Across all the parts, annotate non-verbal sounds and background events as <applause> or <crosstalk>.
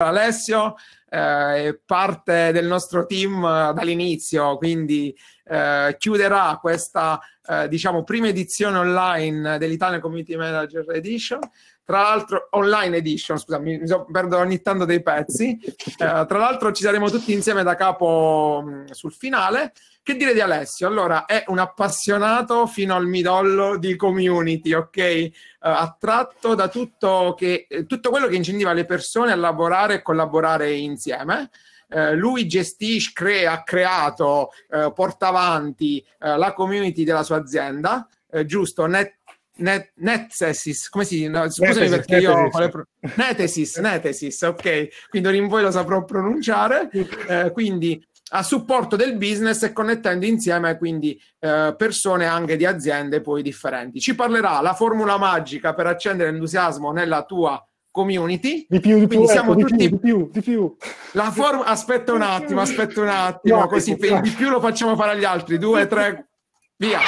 Alessio, eh, parte del nostro team eh, dall'inizio, quindi eh, chiuderà questa eh, diciamo prima edizione online dell'Italia Community Manager Edition. Tra l'altro, online edition, scusami, mi so, perdo ogni tanto dei pezzi. Eh, tra l'altro, ci saremo tutti insieme da capo mh, mm, sul finale. Che dire di Alessio? Allora, è un appassionato fino al midollo di community, ok? Eh, attratto da tutto, che, eh, tutto quello che incentiva le persone a lavorare e collaborare insieme. Eh, lui gestisce, crea, ha creato, eh, porta avanti eh, la community della sua azienda, eh, giusto? Net, net, Netsesis, come si dice? No, scusami netesis, perché netesis. io... Pro... Netesis, Netesis, ok, quindi in voi lo saprò pronunciare, <laughs> quindi a supporto del business e connettendo insieme quindi eh, persone anche di aziende poi differenti. Ci parlerà la formula magica per accendere entusiasmo nella tua community. Di più, di più, ecco, siamo di tutti... più, di più, di più. La form... Aspetta un attimo, aspetta un attimo, no, così ecco, per... di più lo facciamo fare agli altri. Due, tre, via.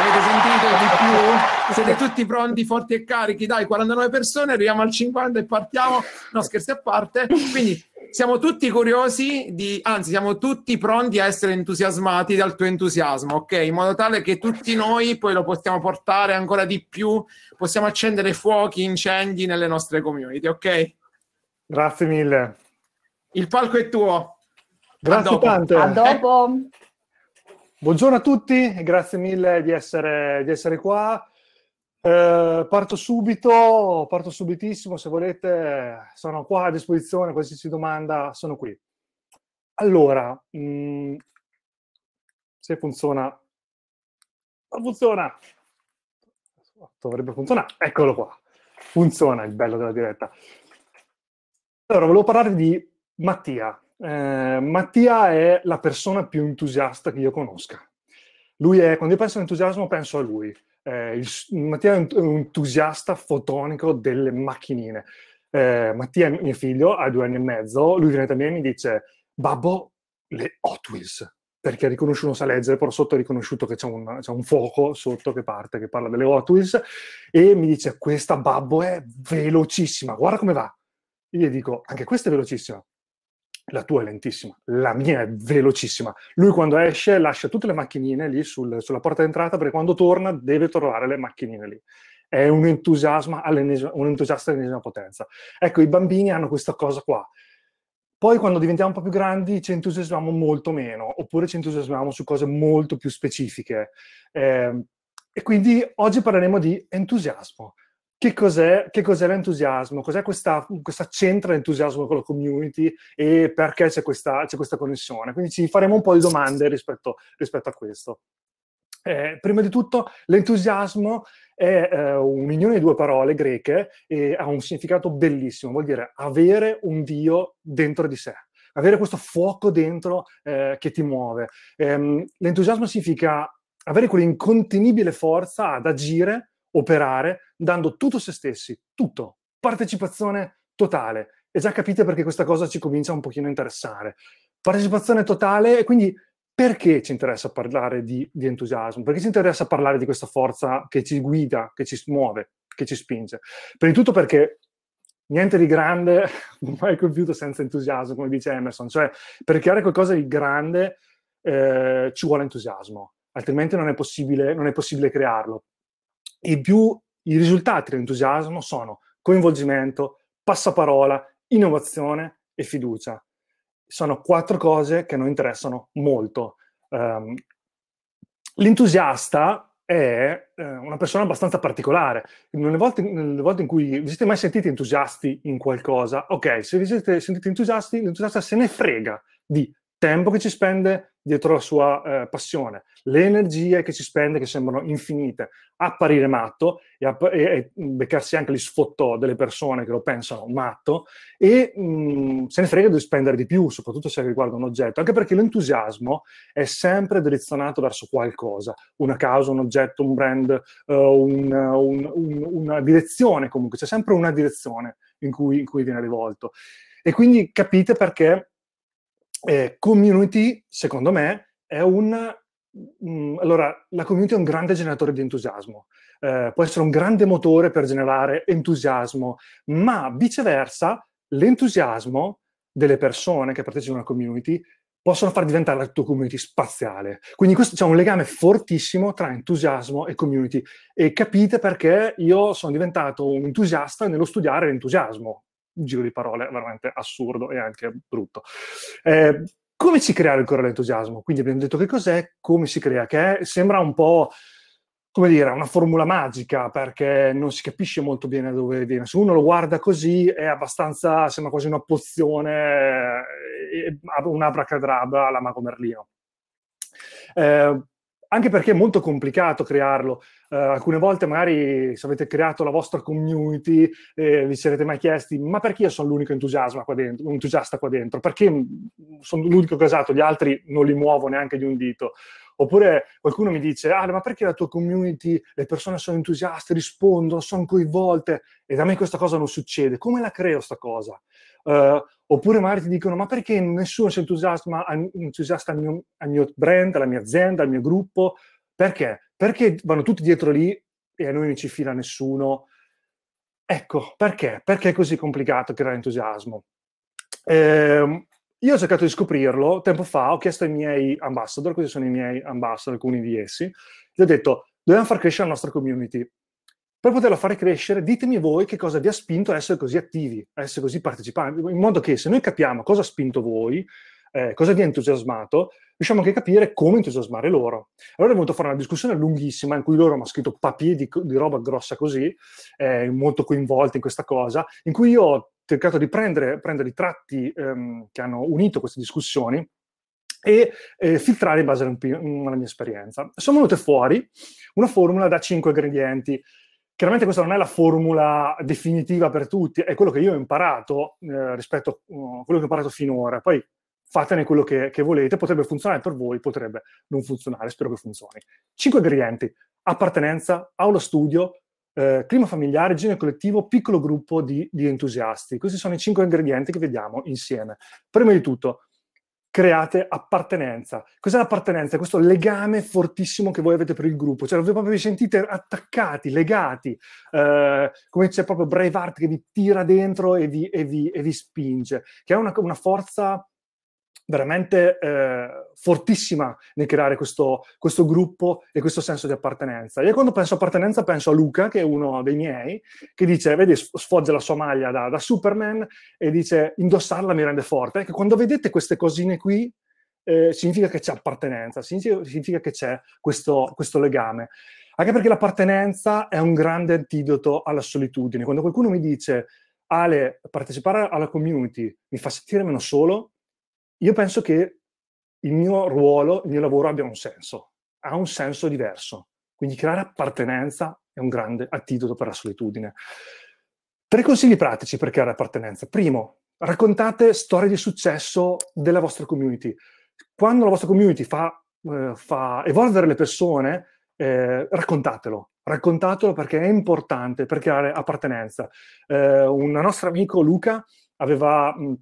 Avete sentito di più? Siete tutti pronti, forti e carichi? Dai, 49 persone, arriviamo al 50 e partiamo. No, scherzi a parte. Quindi siamo tutti curiosi di, anzi, siamo tutti pronti a essere entusiasmati dal tuo entusiasmo, ok? In modo tale che tutti noi poi lo possiamo portare ancora di più, possiamo accendere fuochi, incendi nelle nostre community, ok? Grazie mille. Il palco è tuo. Grazie a dopo. A dopo. Buongiorno a tutti e grazie mille di essere, di essere qua. Eh, parto subito, parto subitissimo, se volete sono qua a disposizione, qualsiasi domanda sono qui. Allora, mh, mm, se funziona, non funziona, dovrebbe funzionare, eccolo qua, funziona il bello della diretta. Allora, volevo parlare di Mattia, eh, Mattia è la persona più entusiasta che io conosca. Lui è, quando io penso all'entusiasmo, penso a lui. Eh, il, Mattia è un, entusiasta fotonico delle macchinine. Eh, Mattia, mio figlio, ha due anni e mezzo, lui viene da me e mi dice, babbo, le Hot Wheels, perché riconosce non sa leggere, però sotto ha riconosciuto che c'è un, c'è un, fuoco sotto che parte, che parla delle Hot Wheels, e mi dice, questa babbo è velocissima, guarda come va. Io gli dico, anche questa è velocissima la tua è lentissima, la mia è velocissima. Lui quando esce lascia tutte le macchinine lì sul, sulla porta d'entrata perché quando torna deve trovare le macchinine lì. È un, entusiasmo un all'ennesima potenza. Ecco, i bambini hanno questa cosa qua. Poi quando diventiamo un po' più grandi ci entusiasmiamo molto meno, oppure ci entusiasmiamo su cose molto più specifiche. Eh, e quindi oggi parleremo di entusiasmo che cos'è, che cos'è l'entusiasmo, cos'è questa, questa centra entusiasmo con la community e perché c'è questa, c'è questa, connessione. Quindi ci faremo un po' di domande rispetto, rispetto a questo. Eh, prima di tutto, l'entusiasmo è eh, un'unione di due parole greche e ha un significato bellissimo, vuol dire avere un Dio dentro di sé avere questo fuoco dentro eh, che ti muove. Ehm, l'entusiasmo significa avere quell'incontenibile forza ad agire operare dando tutto se stessi, tutto, partecipazione totale. E già capite perché questa cosa ci comincia un pochino a interessare. Partecipazione totale quindi perché ci interessa parlare di, di entusiasmo? Perché ci interessa parlare di questa forza che ci guida, che ci muove, che ci spinge? Prima di tutto perché niente di grande <laughs> mai compiuto senza entusiasmo, come dice Emerson, cioè per creare qualcosa di grande eh, ci vuole entusiasmo, altrimenti non è, non è, possibile, crearlo i, più, i risultati dell'entusiasmo sono coinvolgimento, passaparola, innovazione e fiducia. Sono quattro cose che noi interessano molto. Um, l'entusiasta è eh, una persona abbastanza particolare. Nelle volte, nelle volte, in cui vi siete mai sentiti entusiasti in qualcosa, ok, se vi siete sentiti entusiasti, l'entusiasta se ne frega di tempo che ci spende, dietro la sua eh, passione, le energie che ci spende che sembrano infinite, apparire matto e, app- e, e beccarsi anche gli sfottò delle persone che lo pensano matto e mh, se ne frega di spendere di più, soprattutto se riguarda un oggetto, anche perché l'entusiasmo è sempre direzionato verso qualcosa, una causa, un oggetto, un brand, uh, un, un, un, una direzione comunque, c'è sempre una direzione in cui, in cui viene rivolto. E quindi capite perché eh, community, secondo me, è un... Mh, mm, allora, la community è un grande generatore di entusiasmo, eh, può essere un grande motore per generare entusiasmo, ma viceversa l'entusiasmo delle persone che partecipano alla community possono far diventare la tua community spaziale. Quindi questo c'è un legame fortissimo tra entusiasmo e community e capite perché io sono diventato un entusiasta nello studiare l'entusiasmo, giro di parole veramente assurdo e anche brutto. Eh, come si crea ancora l'entusiasmo? Quindi abbiamo detto che cos'è, come si crea, che è, sembra un po' come dire, una formula magica perché non si capisce molto bene da dove viene. Se uno lo guarda così è abbastanza, sembra quasi una pozione, eh, un abracadabra alla Mago Merlino. Eh, anche perché è molto complicato crearlo. Uh, alcune volte magari se avete creato la vostra community eh, vi sarete mai chiesti ma perché io sono l'unico qua dentro, entusiasta qua dentro? Perché sono l'unico casato, gli altri non li muovo neanche di un dito? Oppure qualcuno mi dice, ah, ma perché la tua community, le persone sono entusiaste, rispondono, sono coinvolte e da me questa cosa non succede. Come la creo sta cosa? Uh, Oppure magari ti dicono: Ma perché nessuno si entusiasma, entusiasta al mio, al mio brand, alla mia azienda, al mio gruppo? Perché? Perché vanno tutti dietro lì e a noi non ci fila nessuno? Ecco, perché? Perché è così complicato creare entusiasmo? Eh, io ho cercato di scoprirlo tempo fa, ho chiesto ai miei ambassador, questi sono i miei ambassador, alcuni di essi, gli ho detto, dobbiamo far crescere la nostra community per poterla fare crescere, ditemi voi che cosa vi ha spinto a essere così attivi, a essere così partecipanti, in modo che se noi capiamo cosa ha spinto voi, eh, cosa vi ha entusiasmato, riusciamo anche a capire come entusiasmare loro. Allora è venuto a fare una discussione lunghissima in cui loro hanno scritto papier di, di roba grossa così, eh, molto coinvolti in questa cosa, in cui io ho cercato di prendere, prendere i tratti ehm, che hanno unito queste discussioni e eh, filtrare in base alla mia esperienza. Sono venute fuori una formula da cinque ingredienti Chiaramente questa non è la formula definitiva per tutti, è quello che io ho imparato eh, rispetto a mm, quello che ho imparato finora. Poi fatene quello che, che, volete, potrebbe funzionare per voi, potrebbe non funzionare, spero che funzioni. Cinque ingredienti, appartenenza, aula studio, eh, clima familiare, genere collettivo, piccolo gruppo di, di entusiasti. Questi sono i cinque ingredienti che vediamo insieme. Prima di tutto, create appartenenza. Cos'è l'appartenenza? Questo legame fortissimo che voi avete per il gruppo, cioè voi proprio vi sentite attaccati, legati, eh, come c'è proprio Braveheart che vi tira dentro e vi, e vi, e vi spinge, che è una, una forza veramente eh, fortissima nel creare questo, questo, gruppo e questo senso di appartenenza. Io quando penso appartenenza penso a Luca, che è uno dei miei, che dice, vedi, sfoggia la sua maglia da, da Superman e dice, indossarla mi rende forte. Ecco, quando vedete queste cosine qui, eh, significa che c'è appartenenza, significa, significa che c'è questo, questo legame anche perché l'appartenenza è un grande antidoto alla solitudine. Quando qualcuno mi dice, Ale, partecipare alla community mi fa sentire meno solo, io penso che il mio ruolo, il mio lavoro abbia un senso, ha un senso diverso. Quindi creare appartenenza è un grande antidoto per la solitudine. Tre consigli pratici per creare appartenenza. Primo, raccontate storie di successo della vostra community. Quando la vostra community fa, eh, fa evolvere le persone, eh, raccontatelo. Raccontatelo perché è importante per creare appartenenza. Eh, un nostro amico Luca aveva... Mh,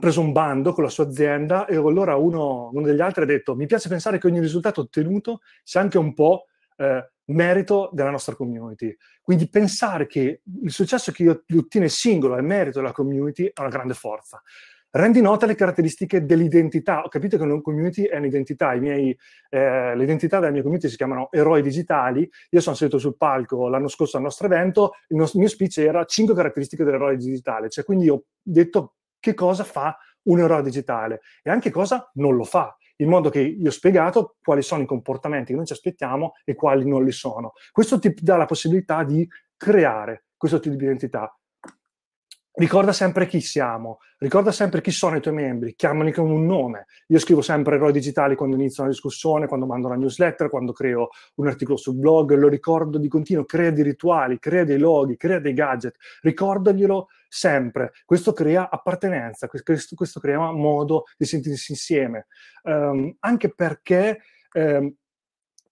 preso un bando con la sua azienda e allora uno, uno degli altri ha detto mi piace pensare che ogni risultato ottenuto sia anche un po' eh, merito della nostra community. Quindi pensare che il successo che ottiene singolo è merito della community è una grande forza. Rendi nota le caratteristiche dell'identità. Ho capito che una community è un'identità. Miei, eh, l'identità della mia community si chiamano eroi digitali. Io sono seduto sul palco l'anno scorso al nostro evento. Il, nostro, il mio speech era 5 caratteristiche dell'eroe digitale. Cioè, quindi ho detto che cosa fa un eroe digitale e anche cosa non lo fa, in modo che io ho spiegato quali sono i comportamenti che noi ci aspettiamo e quali non li sono. Questo ti dà la possibilità di creare questo tipo di identità ricorda sempre chi siamo, ricorda sempre chi sono i tuoi membri, chiamali con un nome. Io scrivo sempre eroi digitali quando inizio una discussione, quando mando una newsletter, quando creo un articolo sul blog, lo ricordo di continuo, crea dei rituali, crea dei loghi, crea dei gadget, ricordaglielo sempre. Questo crea appartenenza, questo, questo crea modo di sentirsi insieme. Um, anche perché... Um,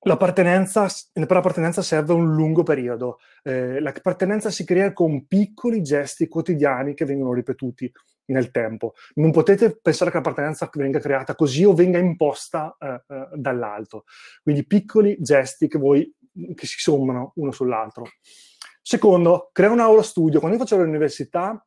L'appartenenza, per l'appartenenza serve un lungo periodo. Eh, l'appartenenza si crea con piccoli gesti quotidiani che vengono ripetuti nel tempo. Non potete pensare che l'appartenenza venga creata così o venga imposta eh, eh, dall'alto. Quindi piccoli gesti che, voi, che si sommano uno sull'altro. Secondo, crea un aula studio. Quando io facevo l'università,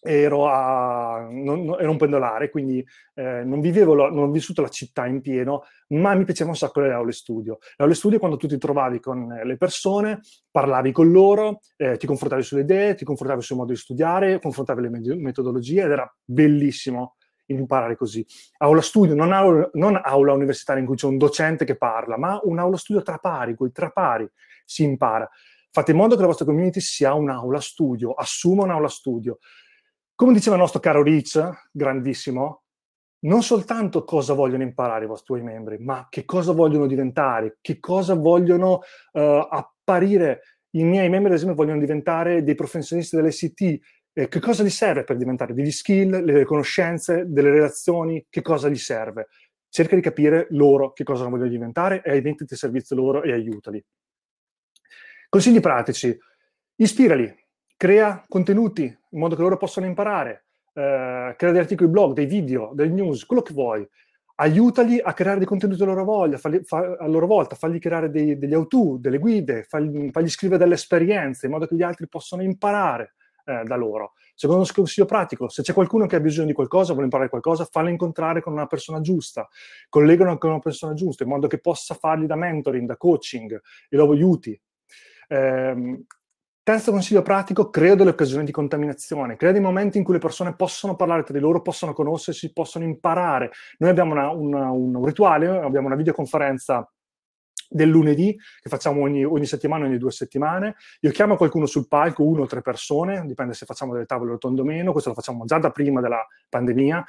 ero, a, non, ero un pendolare, quindi eh, non, vivevo, non ho vissuto la città in pieno, ma mi piaceva un sacco le aule studio. Le aule studio quando tu ti trovavi con eh, le persone, parlavi con loro, eh, ti confrontavi sulle idee, ti confrontavi sul modo di studiare, confrontavi le metodologie ed era bellissimo imparare così. Aula studio, non aula, non aula, universitaria in cui c'è un docente che parla, ma un'aula studio tra pari, in cui tra pari si impara. Fate in modo che la vostra community sia un'aula studio, assuma un'aula studio. Come diceva il nostro caro Rich, grandissimo, non soltanto cosa vogliono imparare i vostri membri, ma che cosa vogliono diventare, che cosa vogliono uh, apparire. I miei membri, ad esempio, vogliono diventare dei professionisti dell'ICT. Eh, che cosa gli serve per diventare? Degli skill, delle conoscenze, delle relazioni, che cosa gli serve? Cerca di capire loro che cosa vogliono diventare e inventati il servizio loro e aiutali. Consigli pratici. Ispirali, crea contenuti in modo che loro possano imparare, eh, crea degli articoli blog, dei video, delle news, quello che vuoi. Aiutali a creare dei contenuti a loro, voglia, farli, fa, a loro volta, fagli creare dei, degli auto, delle guide, fagli, fagli, scrivere delle esperienze in modo che gli altri possano imparare eh, da loro. Secondo un consiglio pratico, se c'è qualcuno che ha bisogno di qualcosa, vuole imparare qualcosa, fallo incontrare con una persona giusta, collegano con una persona giusta, in modo che possa fargli da mentoring, da coaching i loro aiuti. Eh, Terzo consiglio pratico, crea delle occasioni di contaminazione, crea dei momenti in cui le persone possono parlare tra di loro, possono conoscersi, possono imparare. Noi abbiamo una, una, un, rituale, abbiamo una videoconferenza del lunedì, che facciamo ogni, ogni, settimana, ogni due settimane. Io chiamo qualcuno sul palco, uno o tre persone, dipende se facciamo delle tavole rotonde o meno, questo lo facciamo già da prima della pandemia,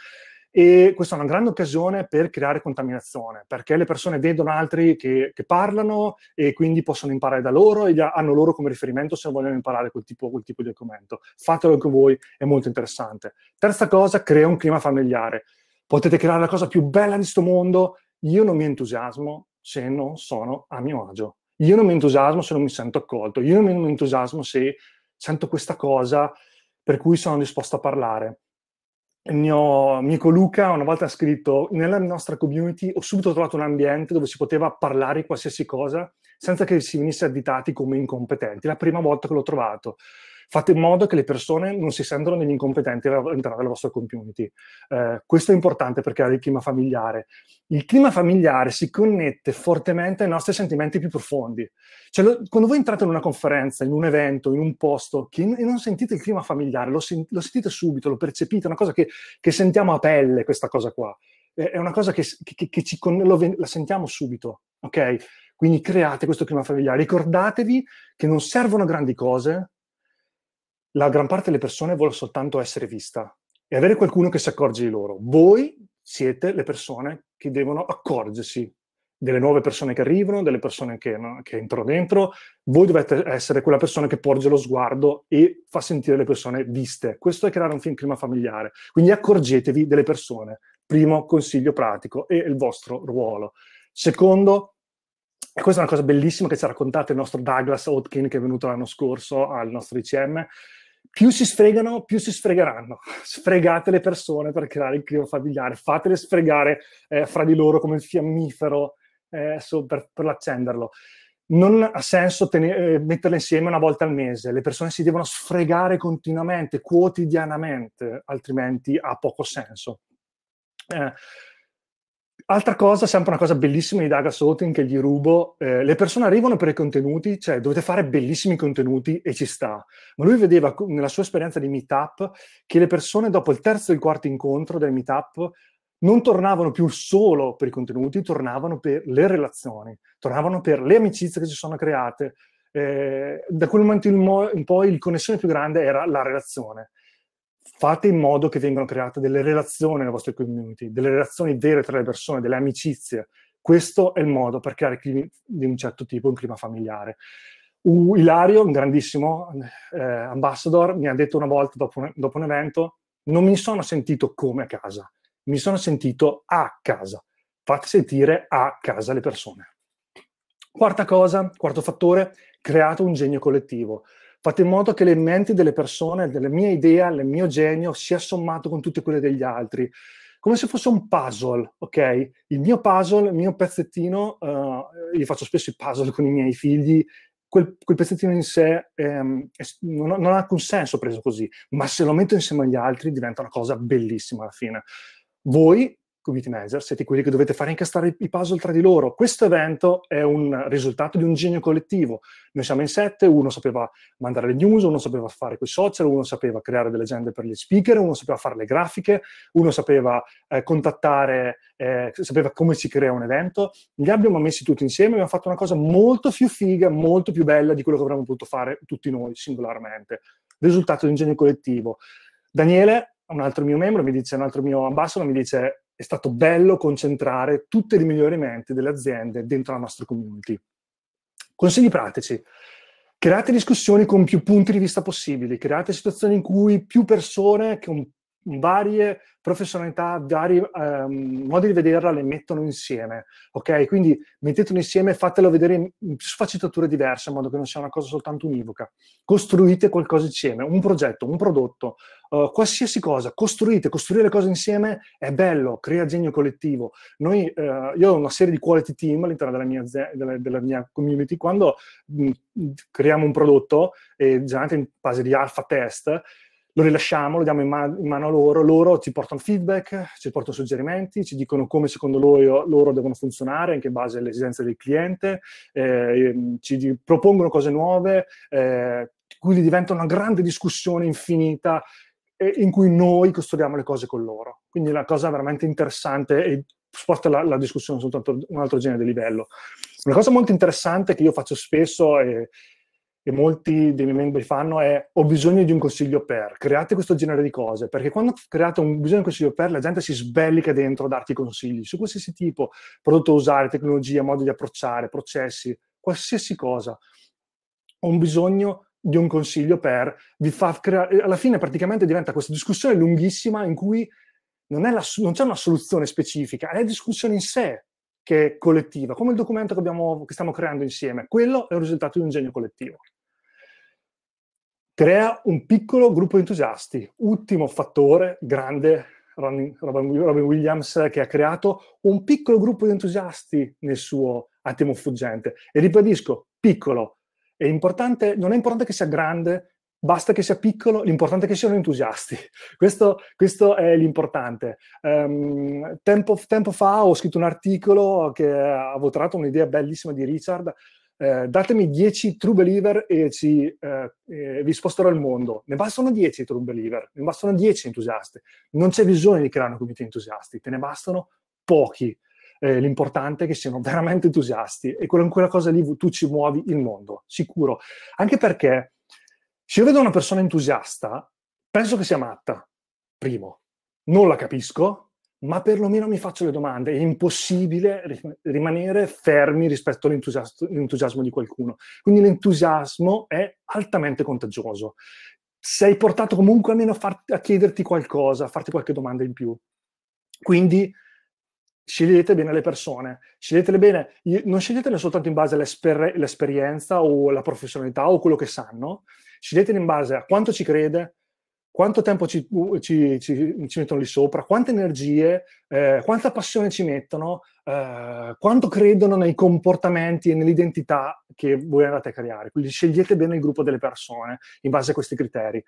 e questa è una grande occasione per creare contaminazione, perché le persone vedono altri che, che parlano e quindi possono imparare da loro e hanno loro come riferimento se vogliono imparare quel tipo, quel tipo di argomento. Fatelo anche voi, è molto interessante. Terza cosa, crea un clima familiare. Potete creare la cosa più bella di questo mondo. Io non mi entusiasmo se non sono a mio agio. Io non mi entusiasmo se non mi sento accolto. Io non mi entusiasmo se sento questa cosa per cui sono disposto a parlare il mio amico Luca una volta ha scritto nella nostra community ho subito trovato un ambiente dove si poteva parlare qualsiasi cosa senza che si venisse additati come incompetenti, la prima volta che l'ho trovato. Fate in modo che le persone non si sentano degli incompetenti all'interno della vostra community. Eh, questo è importante per creare il clima familiare. Il clima familiare si connette fortemente ai nostri sentimenti più profondi. Cioè, lo, quando voi entrate in una conferenza, in un evento, in un posto, che in, non sentite il clima familiare, lo, sen, lo, sentite subito, lo percepite, è una cosa che, che sentiamo a pelle, questa cosa qua è una cosa che, che, che ci, lo, la sentiamo subito, ok? Quindi create questo clima familiare. Ricordatevi che non servono grandi cose, la gran parte delle persone vuole soltanto essere vista e avere qualcuno che si accorge di loro. Voi siete le persone che devono accorgersi delle nuove persone che arrivano, delle persone che, no, che, entrano dentro, voi dovete essere quella persona che porge lo sguardo e fa sentire le persone viste. Questo è creare un film clima familiare. Quindi accorgetevi delle persone. Primo consiglio pratico e il vostro ruolo. Secondo, e questa è una cosa bellissima che ci ha raccontato il nostro Douglas Hodkin che è venuto l'anno scorso al nostro ICM, più si sfregano, più si sfregheranno. Sfregate le persone per creare il clima familiare, fatele sfregare eh, fra di loro come il fiammifero eh, so, per, per l'accenderlo. Non ha senso tene- eh, metterle insieme una volta al mese, le persone si devono sfregare continuamente, quotidianamente, altrimenti ha poco senso. Eh, Altra cosa, sempre una cosa bellissima di Daga Sotin che gli rubo, eh, le persone arrivano per i contenuti, cioè dovete fare bellissimi contenuti e ci sta, ma lui vedeva nella sua esperienza di meetup che le persone dopo il terzo e il quarto incontro del meetup non tornavano più solo per i contenuti, tornavano per le relazioni, tornavano per le amicizie che si sono create. Eh, da quel momento in, mo- in poi la connessione più grande era la relazione fate in modo che vengano create delle relazioni nelle vostre community, delle relazioni vere tra le persone, delle amicizie. Questo è il modo per creare climi di un certo tipo, un clima familiare. Uh, Ilario, un grandissimo eh, ambassador, mi ha detto una volta dopo un, dopo un evento, non mi sono sentito come a casa, mi sono sentito a casa. Fate sentire a casa le persone. Quarta cosa, quarto fattore, create un genio collettivo fate in modo che le menti delle persone, della mia idea, del mio genio sia sommato con tutte quelle degli altri, come se fosse un puzzle, ok? Il mio puzzle, il mio pezzettino, uh, io faccio spesso i puzzle con i miei figli, quel, quel pezzettino in sé ehm, non, non, ha alcun senso preso così, ma se lo metto insieme agli altri diventa una cosa bellissima alla fine. Voi qubit Manager, siete quelli che dovete fare incastrare i puzzle tra di loro. Questo evento è un risultato di un genio collettivo. Noi siamo in sette, uno sapeva mandare le news, uno sapeva fare quei social, uno sapeva creare delle agende per gli speaker, uno sapeva fare le grafiche, uno sapeva eh, contattare, eh, sapeva come si crea un evento. Li abbiamo messi tutti insieme e abbiamo fatto una cosa molto più figa, molto più bella di quello che avremmo potuto fare tutti noi singolarmente. Risultato di un genio collettivo. Daniele, un altro mio membro, mi dice, un altro mio ambassador, mi dice è stato bello concentrare tutti i miglioramenti delle aziende dentro la nostra community. Consigli pratici. Create discussioni con più punti di vista possibili, create situazioni in cui più persone con varie professionalità, vari ehm, modi di vederla le mettono insieme, ok? Quindi mettetelo insieme e fatelo vedere in, sfaccettature diverse, in modo che non sia una cosa soltanto univoca. Costruite qualcosa insieme, un progetto, un prodotto, uh, qualsiasi cosa, costruite, costruire le cose insieme è bello, crea genio collettivo. Noi, uh, io ho una serie di quality team all'interno della mia, della, della mia community, quando mh, mm, creiamo un prodotto, e generalmente in fase di alpha test, lo rilasciamo, lo diamo in, man- in, mano a loro, loro ci portano feedback, ci portano suggerimenti, ci dicono come secondo loro, loro devono funzionare, anche in base alle esigenze del cliente, eh, ehm, ci propongono cose nuove, eh, quindi diventa una grande discussione infinita eh, in cui noi costruiamo le cose con loro. Quindi è una cosa veramente interessante e sposta la, la discussione su un altro genere di livello. Una cosa molto interessante che io faccio spesso è e molti dei miei membri fanno è ho bisogno di un consiglio per, create questo genere di cose, perché quando create un bisogno di un consiglio per la gente si sbellica dentro a darti consigli su qualsiasi tipo, prodotto da usare, tecnologia, modo di approcciare, processi, qualsiasi cosa. Ho un bisogno di un consiglio per, vi fa creare, alla fine praticamente diventa questa discussione lunghissima in cui non, la, non c'è una soluzione specifica, è la discussione in sé, che è collettiva, come il documento che, abbiamo, che stiamo creando insieme. Quello è un risultato di un genio collettivo. Crea un piccolo gruppo di entusiasti. Ultimo fattore grande Robin Williams che ha creato un piccolo gruppo di entusiasti nel suo attimo fuggente. E ribadisco, piccolo. È importante, non è importante che sia grande, Basta che sia piccolo, l'importante è che siano entusiasti. Questo, questo è l'importante. Um, tempo, tempo, fa ho scritto un articolo che avevo tratto un'idea bellissima di Richard. Eh, datemi 10 true believer e, ci, eh, e vi sposterò il mondo. Ne bastano 10 true believer, ne bastano 10 entusiasti. Non c'è bisogno di creare un comitato entusiasti, te ne bastano pochi. Eh, l'importante è che siano veramente entusiasti e con quella cosa lì tu ci muovi il mondo, sicuro. Anche perché se io vedo una persona entusiasta, penso che sia matta, primo. Non la capisco, ma perlomeno mi faccio le domande. È impossibile rimanere fermi rispetto all'entusiasmo di qualcuno. Quindi l'entusiasmo è altamente contagioso. Sei portato comunque almeno a, farti, a chiederti qualcosa, a farti qualche domanda in più. Quindi scegliete bene le persone, sceglietele bene, non sceglietele soltanto in base all'esperienza o alla professionalità o quello che sanno, sceglietele in base a quanto ci crede, quanto tempo ci, ci, ci, ci mettono lì sopra, quante energie, eh, quanta passione ci mettono, eh, quanto credono nei comportamenti e nell'identità che voi andate a creare. Quindi scegliete bene il gruppo delle persone in base a questi criteri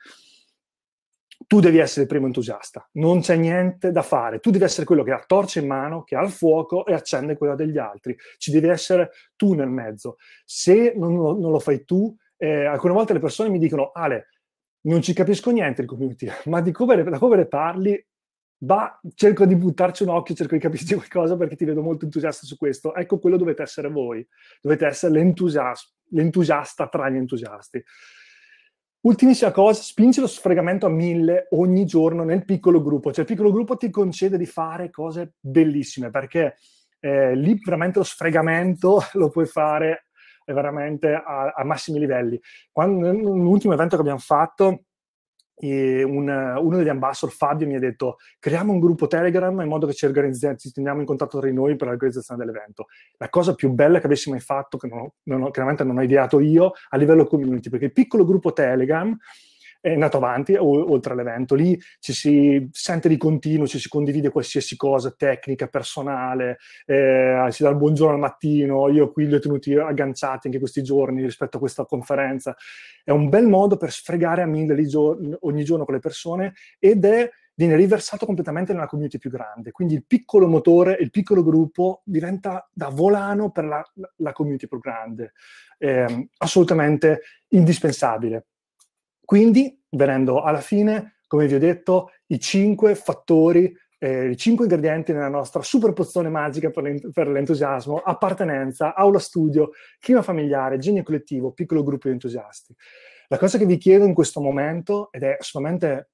tu devi essere il primo entusiasta, non c'è niente da fare, tu devi essere quello che ha la torcia in mano, che ha il fuoco e accende quella degli altri, ci devi essere tu nel mezzo. Se non lo, non lo fai tu, eh, alcune volte le persone mi dicono, Ale, non ci capisco niente il community, <laughs> ma di come, da come le parli va, cerco di buttarci un occhio, cerco di capirci <laughs> qualcosa perché ti vedo molto entusiasta su questo. Ecco, quello dovete essere voi, dovete essere l'entusiasta, l'entusiasta tra gli entusiasti. Ultimissima cosa, spingi lo sfregamento a mille ogni giorno nel piccolo gruppo. Cioè, il piccolo gruppo ti concede di fare cose bellissime perché eh, lì veramente lo sfregamento <laughs> lo puoi fare eh, veramente a, a massimi livelli. Quando, l'ultimo evento che abbiamo fatto un, uno degli ambassador, Fabio, mi ha detto creiamo un gruppo Telegram in modo che ci, ci teniamo in contatto tra di noi per l'organizzazione dell'evento. La cosa più bella che avessi mai fatto, che non ho, non ho, chiaramente non ho ideato io, a livello community, perché il piccolo gruppo Telegram è andato avanti o, oltre all'evento. Lì ci si sente di continuo, ci si condivide qualsiasi cosa, tecnica, personale, eh, si dà il buongiorno al mattino, io qui li ho tenuti agganciati anche questi giorni rispetto a questa conferenza. È un bel modo per sfregare a mille giorni, ogni giorno con le persone ed è viene riversato completamente nella community più grande. Quindi il piccolo motore, il piccolo gruppo diventa da volano per la, la community più grande. Eh, assolutamente indispensabile. Quindi, venendo alla fine, come vi ho detto, i cinque fattori, eh, i cinque ingredienti nella nostra super pozione magica per, l'ent- per l'entusiasmo, appartenenza, aula studio, clima familiare, genio collettivo, piccolo gruppo di entusiasti. La cosa che vi chiedo in questo momento, ed è solamente,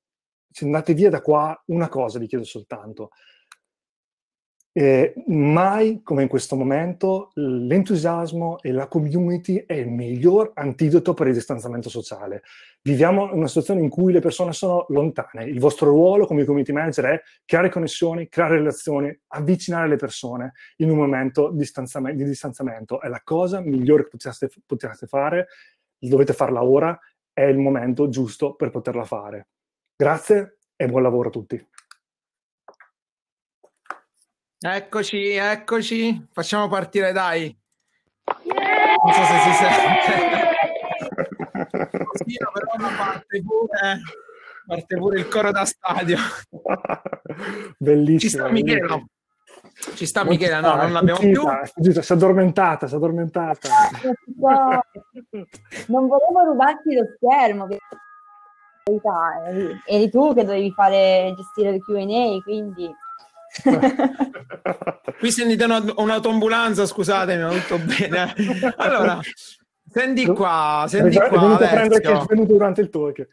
se andate via da qua, una cosa vi chiedo soltanto, eh, mai come in questo momento l'entusiasmo e la community è il miglior antidoto per il distanziamento sociale. Viviamo in una situazione in cui le persone sono lontane. Il vostro ruolo come community manager è creare connessioni, creare relazioni, avvicinare le persone in un momento di distanziamento. Di distanziamento. È la cosa migliore che possiate, possiate fare, dovete farla ora, è il momento giusto per poterla fare. Grazie e buon lavoro a tutti. Eccoci, eccoci, facciamo partire dai. Non so se si sente. <laughs> Sì, però parte pure, parte pure il coro da stadio. Bellissimo. Ci sta Michela. Ci sta non Michela, sta, no, non l'abbiamo più. Fuggita, si è addormentata, si è addormentata. <laughs> non volevo rubarti lo schermo. Eh. Eri tu che dovevi fare gestire il QA, quindi <laughs> Qui sentite una, un'autoambulanza, scusatemi, ma tutto bene. Allora, senti esatto. qua, senti esatto, qua, Alessio. È venuto durante il talk.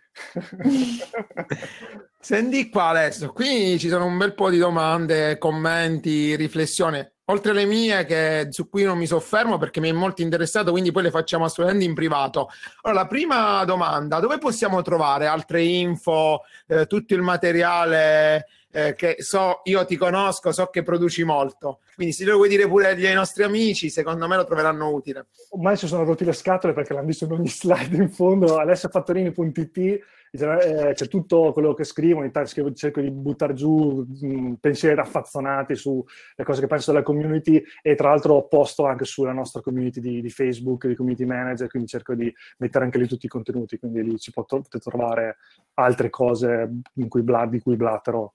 <laughs> senti qua, Alessio, qui ci sono un bel po' di domande, commenti, riflessioni. Oltre alle mie, che, su cui non mi soffermo perché mi è molto interessato, quindi poi le facciamo a studenti in privato. Allora, la prima domanda, dove possiamo trovare altre info, eh, tutto il materiale eh, che so, io ti conosco, so che produci molto. Quindi se lo vuoi dire pure ai nostri amici, secondo me lo troveranno utile. Ormai si sono rotti le scatole perché l'hanno visto in ogni <laughs> slide in fondo, alessioffattorini.it, eh, c'è tutto quello che scrivo, ogni tanto cerco di buttare giù mm, pensieri raffazzonati sulle cose che penso della community e tra l'altro ho posto anche sulla nostra community di, di, Facebook, di community manager, quindi cerco di mettere anche lì tutti i contenuti, quindi lì ci potete trovare altre cose cui, di cui blattero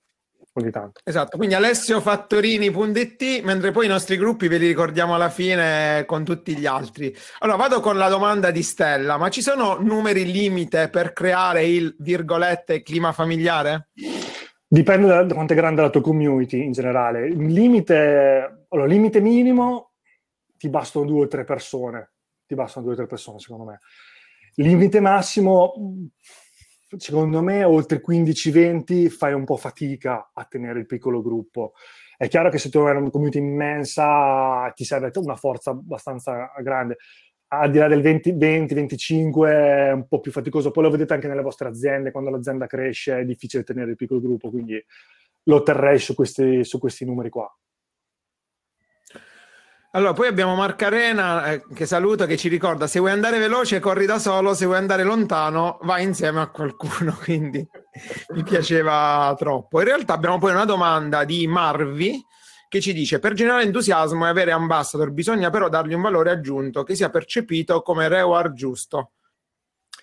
più di tanto. Esatto, quindi alessio.fattorini.it, mentre poi i nostri gruppi ve li ricordiamo alla fine con tutti gli altri. Allora, vado con la domanda di Stella, ma ci sono numeri limite per creare il, virgolette, clima familiare? Dipende da, da quanto è grande la tua community in generale. Il limite, allora, limite minimo ti bastano due o tre persone, ti bastano due o tre persone secondo me. Limite massimo secondo me, oltre 15-20 fai un po' fatica a tenere il piccolo gruppo. È chiaro che se tu hai una community immensa ti serve una forza abbastanza grande. Al di là del 20-25 è un po' più faticoso. Poi lo vedete anche nelle vostre aziende, quando l'azienda cresce è difficile tenere il piccolo gruppo, quindi lo terrei su questi, su questi numeri qua. Allora, poi abbiamo Marcarena eh, che saluta, che ci ricorda, se vuoi andare veloce corri da solo, se vuoi andare lontano vai insieme a qualcuno, <laughs> quindi mi piaceva troppo. In realtà abbiamo poi una domanda di Marvi che ci dice, per generare entusiasmo e avere ambassador bisogna però dargli un valore aggiunto che sia percepito come reward giusto.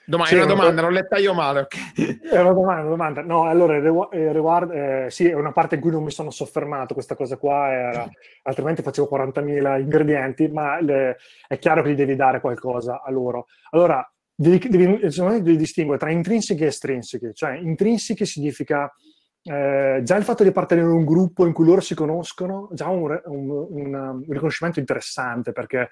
Domani, sì, è una domanda, non letta io male. Okay. <laughs> È una domanda, una domanda. No, allora, riguardo, eh, eh, sì, è una parte in cui non mi sono soffermato, questa cosa qua era, <laughs> altrimenti facevo 40.000 ingredienti, ma le, è chiaro che gli devi dare qualcosa a loro. Allora, devi, devi, secondo me devi distinguere tra intrinseche e estrinseche, cioè intrinseche significa... Eh, già il fatto di appartenere a un gruppo in cui loro si conoscono, già un, un, un, un um, riconoscimento interessante perché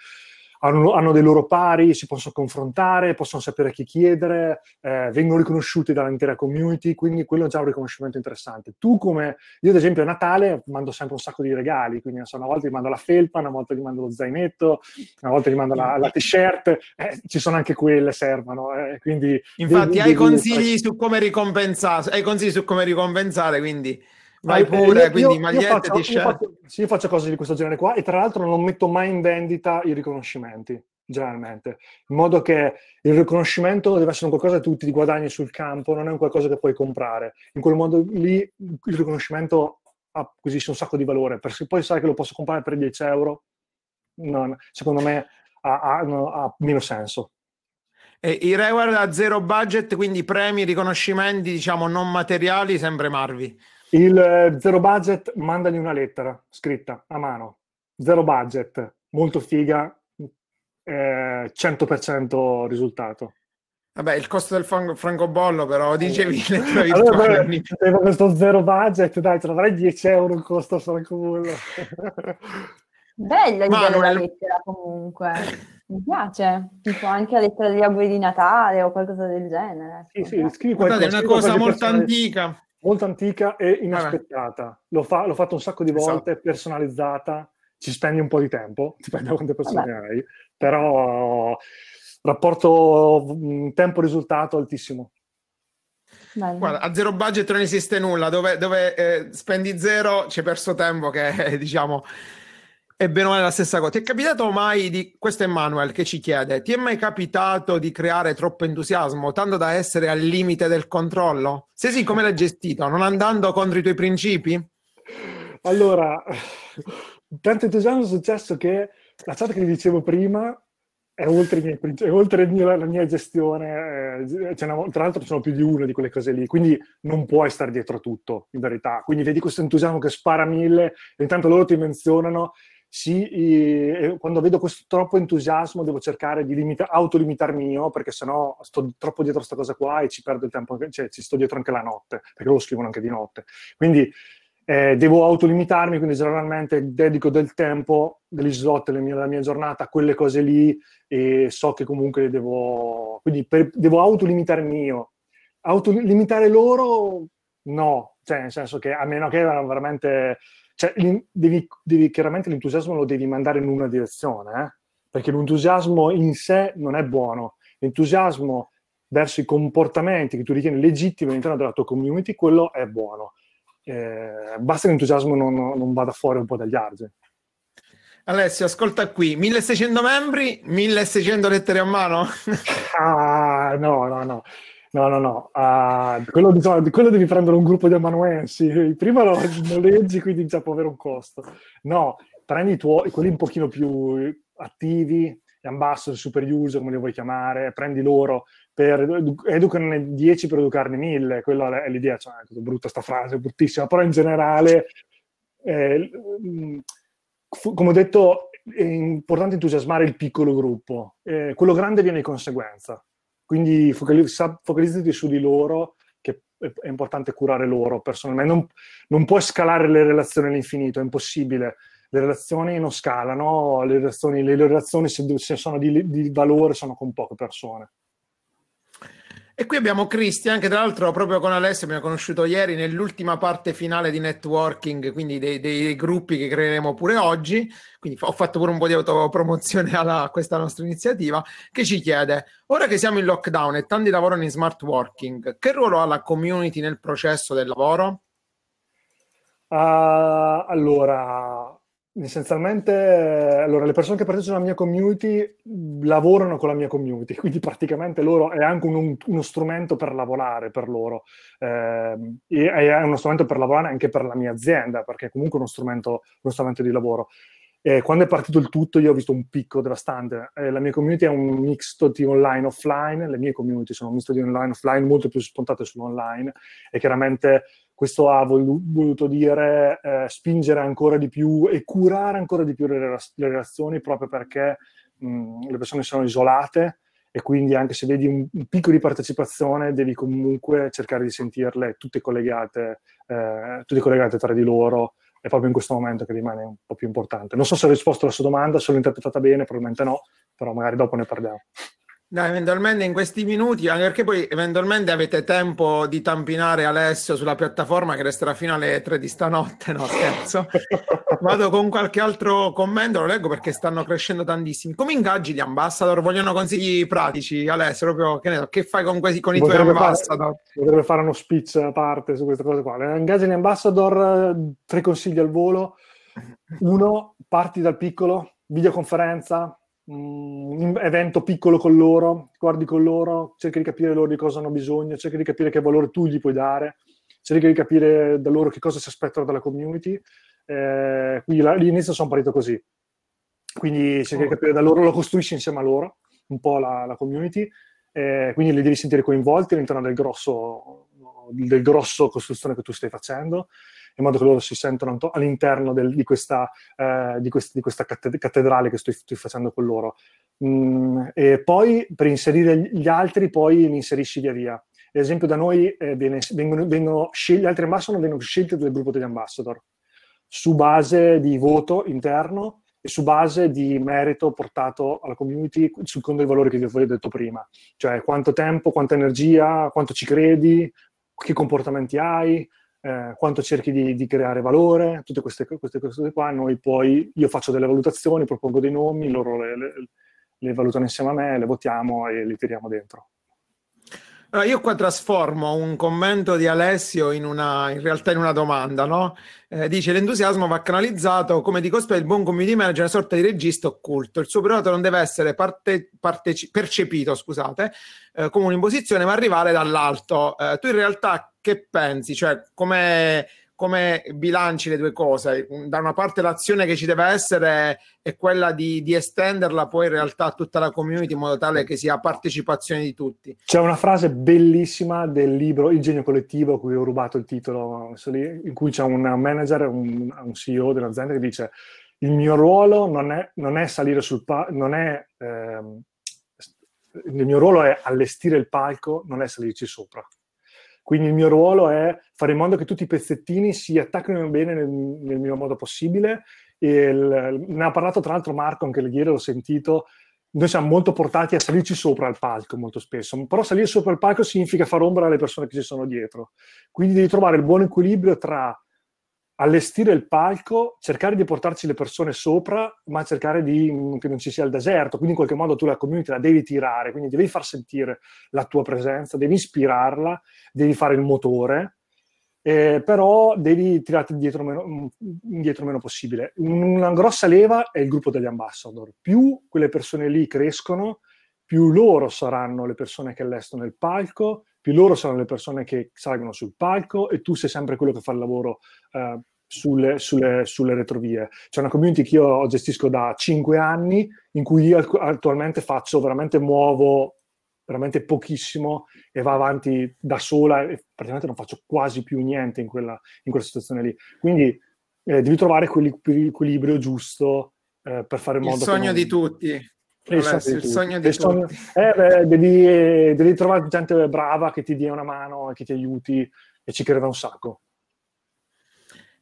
hanno, hanno, dei loro pari, si possono confrontare, possono sapere chi chiedere, eh, vengono riconosciuti dall'intera community, quindi quello è già un riconoscimento interessante. Tu come, io ad esempio a Natale mando sempre un sacco di regali, quindi so, una volta gli mando la felpa, una volta gli mando lo zainetto, una volta gli mando la, la t-shirt, eh, ci sono anche quelle, servono. Eh, quindi Infatti devi, hai, devi, consigli devi... Come hai consigli su come ricompensare, quindi Vai pure, eh, io, quindi io, magliette, io faccio, io faccio, sì, io faccio cose di questo genere qua e tra l'altro non metto mai in vendita i riconoscimenti, generalmente, in modo che il riconoscimento deve essere un qualcosa che tu ti guadagni sul campo, non è un qualcosa che puoi comprare. In quel modo lì il riconoscimento acquisisce un sacco di valore, perché poi sai che lo posso comprare per 10 euro, non, secondo me ha, ha, ha meno senso. E I reward a zero budget, quindi premi, riconoscimenti, diciamo, non materiali, sempre Marvi. Il eh, zero budget, mandagli una lettera scritta a mano. Zero budget, molto figa, eh, 100% risultato. Vabbè, il costo del franco, francobollo però, eh. dicevi le <laughs> allora, beh, avevo questo zero budget, dai, ce l'avrai 10 euro il costo francobollo. Bella l'idea della lettera comunque, mi piace, tipo anche la lettera degli auguri di Natale o qualcosa del genere. Sì, sì, scrivi qualcosa, Guardate, è una cosa molto antica molto antica e inaspettata. l'ho, fa- l'ho, fatto un sacco di esatto. volte, esatto. personalizzata, ci spendi un po' di tempo, <laughs> dipende da quante persone Vabbè. hai, però rapporto mm, tempo-risultato altissimo. Bello. Guarda, a zero budget non esiste nulla, dove, dove eh, spendi zero ci hai perso tempo che <laughs> diciamo e bene o male la stessa cosa. Ti è capitato mai di... Questo è Manuel che ci chiede, ti è mai capitato di creare troppo entusiasmo, tanto da essere al limite del controllo? Se sì, come l'hai gestito? Non andando contro i tuoi principi? Allora, tanto entusiasmo è successo che la chat che vi dicevo prima è oltre, miei, è oltre mio, la mia gestione, eh, una, tra l'altro ci sono più di una di quelle cose lì, quindi non puoi stare dietro a tutto, in verità. Quindi vedi questo entusiasmo che spara mille, e intanto loro ti menzionano si, eh, eh, quando vedo questo troppo entusiasmo devo cercare di limita- autolimitarmi io perché sennò sto troppo dietro a questa cosa qua e ci perdo il tempo, cioè ci sto dietro anche la notte, perché lo scrivono anche di notte. Quindi eh, devo autolimitarmi, quindi generalmente dedico del tempo, degli slot della mia, della mia giornata a quelle cose lì e so che comunque devo... Quindi per, devo autolimitarmi io. Autolimitare loro? No, cioè nel senso che a meno che veramente cioè, devi, devi, chiaramente l'entusiasmo lo devi mandare in una direzione, eh? perché l'entusiasmo in sé non è buono. L'entusiasmo verso i comportamenti che tu ritieni legittimi all'interno della tua community, quello è buono. Eh, basta che l'entusiasmo non, non, vada fuori un po' dagli argini. Alessio, ascolta qui, 1600 membri, 1600 lettere a mano? ah, no, no, no. No, no, no, uh, quello, di, quello, devi prendere un gruppo di amanuensi, <laughs> prima lo noleggi, quindi già può avere un costo. No, prendi tuoi, quelli un pochino più attivi, gli ambassador, super user, come li vuoi chiamare, prendi loro, per edu- 10 per educarne 1000, quella è l'idea, cioè, è brutta sta frase, bruttissima, però in generale, eh, mm, come ho detto, è importante entusiasmare il piccolo gruppo, eh, quello grande viene di conseguenza quindi focalizz- focalizzati su di loro, che è importante curare loro personalmente. Non, non puoi scalare le relazioni all'infinito, è impossibile. Le relazioni non scalano, le relazioni, le relazioni se, se sono di, di valore sono con poche persone. E qui abbiamo Cristian, che tra l'altro proprio con Alessio mi ha conosciuto ieri nell'ultima parte finale di networking, quindi dei, dei gruppi che creeremo pure oggi. Quindi ho fatto pure un po' di autopromozione <laughs> a questa nostra iniziativa, che ci chiede, ora che siamo in lockdown e tanti lavorano in smart working, che ruolo ha la community nel processo del lavoro? Uh, allora, Essenzialmente, allora, le persone che partecipano alla mia community lavorano con la mia community, <laughs> quindi praticamente loro è anche un, uno strumento per lavorare per loro, eh, è uno strumento per lavorare anche per la mia azienda, perché è comunque uno strumento, uno strumento di lavoro. E quando è partito il tutto io ho visto un picco devastante. Eh, la mia community è un misto di online e offline, le mie community sono un misto di online e offline, molto più spuntate sull'online e chiaramente questo ha voluto dire eh, spingere ancora di più e curare ancora di più le, le relazioni proprio perché mh, le persone sono isolate e quindi anche se vedi un, un, picco di partecipazione devi comunque cercare di sentirle tutte collegate, eh, tutte collegate tra di loro è proprio in questo momento che rimane un po' più importante. Non so se ho risposto alla sua domanda, se l'ho interpretata bene, probabilmente no, però magari dopo ne parliamo. No, eventualmente in questi minuti, anche perché poi eventualmente avete tempo di tampinare Alessio sulla piattaforma che resterà fino alle 3 di stanotte, no scherzo. Vado con qualche altro commento, lo leggo perché stanno crescendo tantissimi. Come ingaggi gli ambassador? Vogliono consigli pratici, Alessio, proprio che, so, che fai con, questi, con i tuoi ambassador? Fare, potrebbe fare uno speech a parte su queste cose qua. Eh, ingaggi gli ambassador, tre consigli al volo. Uno, parti dal piccolo, videoconferenza, un mm, evento piccolo con loro, guardi con loro, cerchi di capire loro di cosa hanno bisogno, cerchi di capire che valore tu gli puoi dare, cerchi di capire da loro che cosa si aspettano dalla community. Eh, quindi all'inizio sono partito così. Quindi cerchi di oh. capire da loro, lo costruisci insieme a loro, un po' la, la community, eh, quindi li devi sentire coinvolti all'interno del grosso, del grosso costruzione che tu stai facendo in modo che loro si sentano all'interno del, di, questa, eh, di, quest, di, questa, cattedrale che sto, sto facendo con loro. Mm, e poi per inserire gli altri, poi li inserisci via via. Ad esempio, da noi eh, viene, vengono, vengono scelte, gli altri ambassador vengono scelti dal gruppo degli ambassador su base di voto interno e su base di merito portato alla community secondo i valori che vi ho detto prima, cioè quanto tempo, quanta energia, quanto ci credi, che comportamenti hai, eh, quanto cerchi di, di, creare valore, tutte queste, queste, cose qua. Noi poi, io faccio delle valutazioni, propongo dei nomi, loro le, le, le valutano insieme a me, le votiamo e le tiriamo dentro. Allora, io qua trasformo un commento di Alessio in, una, in realtà in una domanda, no? eh, dice l'entusiasmo va canalizzato, come dico spesso, il buon community manager è una sorta di regista occulto. Il suo prodotto non deve essere parte, parte, percepito, scusate, eh, come un'imposizione, ma arrivare dall'alto. Eh, tu in realtà che pensi? Cioè, come, come bilanci le due cose? Da una parte l'azione che ci deve essere è quella di, di, estenderla poi in realtà a tutta la community in modo tale che sia partecipazione di tutti. C'è una frase bellissima del libro Il genio collettivo, a cui ho rubato il titolo, in cui c'è un manager, un, un CEO dell'azienda che dice il mio ruolo non è, non è salire sul palco, ehm, il mio ruolo è allestire il palco, non è salirci sopra. Quindi il mio ruolo è fare in modo che tutti i pezzettini si attacchino bene nel, nel mio modo possibile. Il, ne ha parlato tra l'altro Marco, anche ieri l'ho sentito, noi siamo molto portati a salirci sopra al palco molto spesso, però salire sopra al palco significa far ombra alle persone che ci sono dietro. Quindi devi trovare il buon equilibrio tra allestire il palco, cercare di portarci le persone sopra, ma cercare di, mm, che non ci sia il deserto. Quindi in qualche modo tu la community la devi tirare, quindi devi far sentire la tua presenza, devi ispirarla, devi fare il motore, eh, però devi tirarti dietro meno, mm, indietro meno possibile. Una grossa leva è il gruppo degli ambassador. Più quelle persone lì crescono, più loro saranno le persone che allestono il palco, più loro sono le persone che salgono sul palco e tu sei sempre quello che fa il lavoro eh, sulle, sulle, sulle, retrovie. C'è una community che io gestisco da 5 anni in cui io attualmente faccio veramente muovo veramente pochissimo e va avanti da sola e praticamente non faccio quasi più niente in quella, in quella situazione lì. Quindi eh, devi trovare quell'equilibrio giusto eh, per fare in modo... Il sogno non... di tutti. Vabbè, il, il sogno di il sogno... Eh, beh, devi, devi, trovare gente brava che ti dia una mano e che ti aiuti e ci creda un sacco.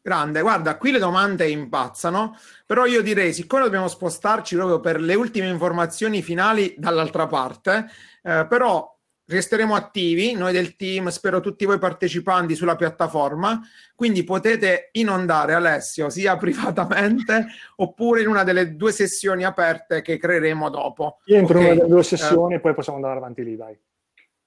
Grande, guarda, qui le domande impazzano, però io direi, siccome dobbiamo spostarci proprio per le ultime informazioni finali dall'altra parte, eh, però resteremo attivi, noi del team, spero tutti voi partecipanti sulla piattaforma, quindi potete inondare Alessio sia <laughs> privatamente oppure in una delle due sessioni aperte che creeremo dopo. Io entro okay? in una delle due sessioni eh. e eh. poi possiamo andare avanti lì, dai.